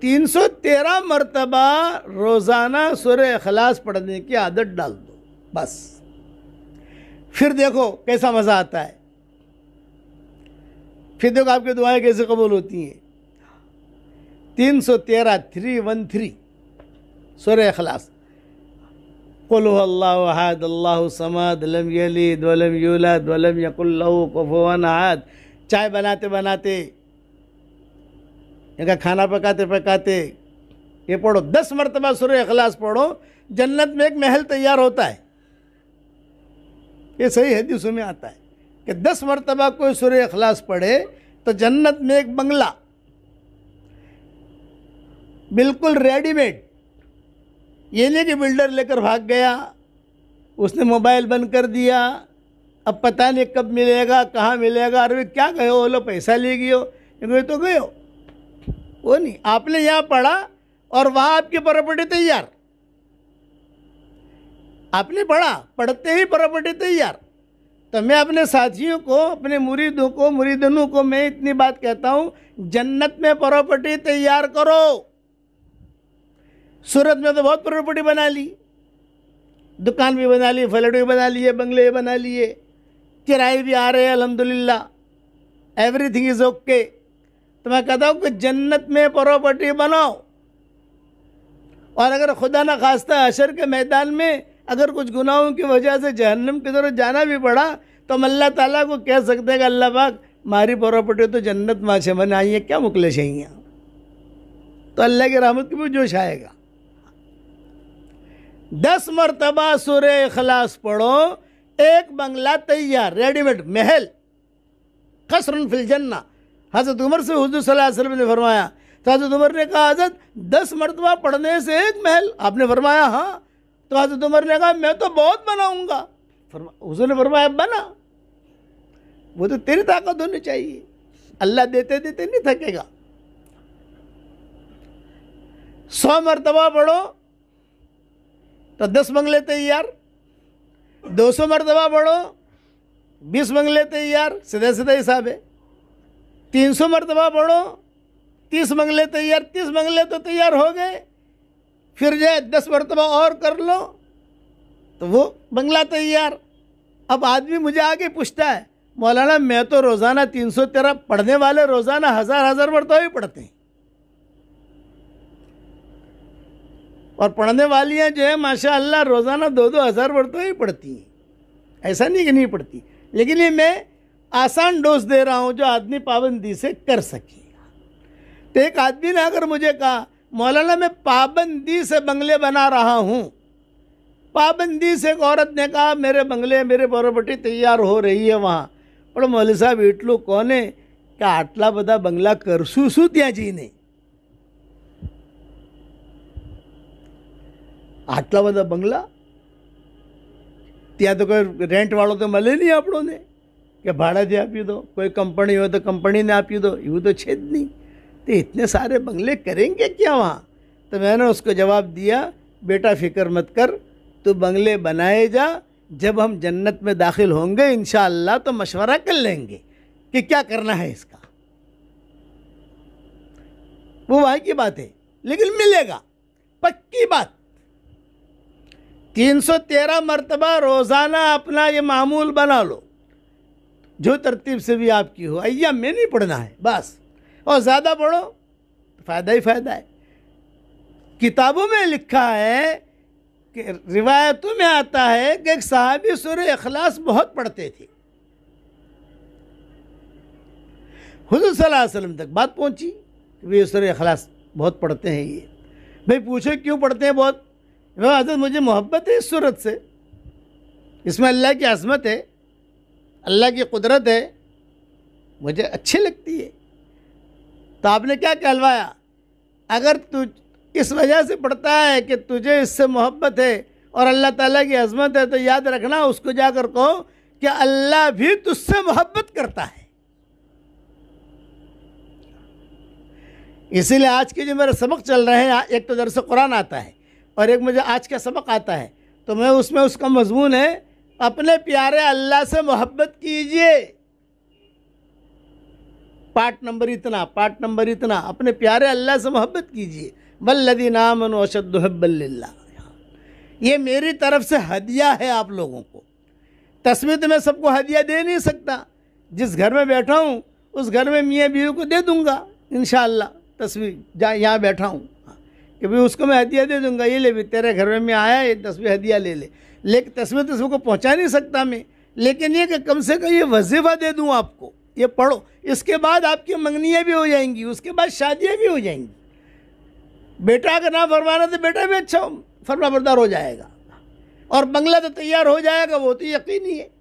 तीन सौ तेरह मरतबा रोज़ाना सुर अखलास पढ़ने की आदत डाल दो बस फिर देखो कैसा मज़ा आता है फिर देखो आपकी दुआएं कैसे कबूल होती हैं तीन सौ तेरह थ्री वन थ्री सुर अखलास कुल्लाहद अल्लाह समद लम यलीद आद चाय बनाते बनाते इनका खाना पकाते पकाते ये पढ़ो दस मरतबा सुर अखलास पढ़ो जन्नत में एक महल तैयार होता है ये सही हदीसों में आता है कि दस मरतबा कोई सुर अखलास पढ़े तो जन्नत में एक बंगला बिल्कुल रेडीमेड ये नहीं कि बिल्डर लेकर भाग गया उसने मोबाइल बंद कर दिया अब पता नहीं कब मिलेगा कहाँ मिलेगा अरे क्या गए हो लो पैसा ले गए हो तो गए हो वो नहीं आपने यहाँ पढ़ा और वहाँ आपकी प्रॉपर्टी तैयार आपने पढ़ा पढ़ते ही प्रॉपर्टी तैयार तो मैं अपने साथियों को अपने मुरीदों को मुरीदनों को मैं इतनी बात कहता हूँ जन्नत में प्रॉपर्टी तैयार करो सूरत में तो बहुत प्रॉपर्टी बना ली दुकान भी बना ली फ्लैट भी बना लिए बंगले भी बना लिए किराए भी आ रहे हैं अलहमदुल्ला एवरीथिंग इज़ ओके तो मैं कहता हूँ कि जन्नत में प्रॉपर्टी बनाओ और अगर खुदा न खास्ता अशर के मैदान में अगर कुछ गुनाहों की वजह से जहन्नम की तरफ जाना भी पड़ा तो हम अल्लाह ताला को कह सकते हैं कि अल्लाह पाक मारी प्रॉपर्टी तो जन्नत माँ से आई है क्या मुकले चाहिए तो अल्लाह की रहमत की भी जोश आएगा दस मरतबा सुर अखलास पढ़ो एक बंगला तैयार रेडीमेड महल कसरन फिलजन्ना हज़रत उमर से हजू वसल्लम ने फरमाया तो हज़रत उमर ने कहा हज़रत दस मरतबा पढ़ने से एक महल आपने फरमाया हाँ तो हज़रत उमर ने कहा मैं तो बहुत बनाऊँगा हजू ने फरमाया बना वो तो तेरी ताकत होनी चाहिए अल्लाह देते देते नहीं थकेगा सौ मरतबा पढ़ो तो दस मंग लेते यार दो सौ मरतबा पढ़ो बीस मंग लेते यार सीधे सीधे हिसाब है तीन सौ मरतबा पढ़ो तीस मंगले तैयार तीस मंगले तो तैयार हो गए फिर जाए दस मरतबा और कर लो तो वो बंगला तैयार अब आदमी मुझे आगे पूछता है मौलाना मैं तो रोज़ाना तीन सौ तेरह पढ़ने वाले रोज़ाना हज़ार हज़ार मरतबा ही पढ़ते हैं और पढ़ने वालियाँ जो है माशा रोज़ाना दो दो हज़ार मरतबा ही पढ़ती हैं ऐसा नहीं कि नहीं पढ़ती लेकिन ये मैं आसान डोज दे रहा हूँ जो आदमी पाबंदी से कर सकेगा तो एक आदमी ने अगर मुझे कहा मौलाना मैं पाबंदी से बंगले बना रहा हूँ पाबंदी से एक औरत ने कहा मेरे बंगले मेरे प्रॉपर्टी तैयार हो रही है वहाँ कौन है क्या आटला बदा बंगला करसू બધા त्या जी ने आटला बदा बंगला त्या तो कोई रेंट वालों तो मले नहीं अपनों ने भाड़ा दे આપી दो कोई कंपनी हो तो कंपनी ने આપી दो એવું तो छेद नहीं तो इतने सारे बंगले करेंगे क्या वहाँ तो मैंने उसको जवाब दिया बेटा फिक्र मत कर तो बंगले बनाए जा जब हम जन्नत में दाखिल होंगे इन तो मशवरा कर लेंगे कि क्या करना है इसका वो वहाँ की बात है लेकिन मिलेगा पक्की बात 313 मरतबा रोज़ाना अपना ये मामूल बना लो जो तरतीब से भी आपकी हो अय्या में नहीं पढ़ना है बस और ज़्यादा पढ़ो फ़ायदा ही फ़ायदा है किताबों में लिखा है कि रिवायतों में आता है कि एक साहबी सुर अखलास बहुत पढ़ते थे हजूर वसल्लम तक बात पहुंची भाई सुर अखलास बहुत पढ़ते हैं ये भाई पूछो क्यों पढ़ते हैं बहुत हजरत मुझे मोहब्बत है इस सूरत से इसमें अल्लाह की आज़मत है अल्लाह की कुदरत है मुझे अच्छी लगती है तो आपने क्या कहलवाया अगर तुझ इस वजह से पढ़ता है कि तुझे इससे मोहब्बत है और अल्लाह ताला की अजमत है तो याद रखना उसको जाकर कहो कि अल्लाह भी तुझसे मोहब्बत करता है इसीलिए आज के जो मेरे सबक चल रहे हैं एक तो दरअसल कुरान आता है और एक मुझे आज का सबक आता है तो मैं उसमें उसका मजमून है अपने प्यारे अल्लाह से मोहब्बत कीजिए पार्ट नंबर इतना पार्ट नंबर इतना अपने प्यारे अल्लाह से मोहब्बत कीजिए बल्लदी नाम अनुशदल्ला ये मेरी तरफ से हदिया है आप लोगों को तस्वीर तो मैं सबको हदिया दे नहीं सकता जिस घर में बैठा हूँ उस घर में मियाँ बीवी को दे दूँगा इन तस्वीर जहाँ यहाँ बैठा हूँ कि भाई उसको मैं हदिया दे दूंगा ये ले भी तेरे घर में मैं आया ये तस्वीर हदिया ले ले लेकिन तस्वीर तस्वीर तो को पहुंचा नहीं सकता मैं लेकिन ये कि कम से कम ये वजीफ़ा दे दूँ आपको ये पढ़ो इसके बाद आपकी मंगनियाँ भी हो जाएंगी उसके बाद शादियाँ भी हो जाएंगी बेटा का नाम फरमाना तो बेटा भी अच्छा फरमा बरदार हो जाएगा और बंगला तो तैयार हो जाएगा वो तो यकीन ही है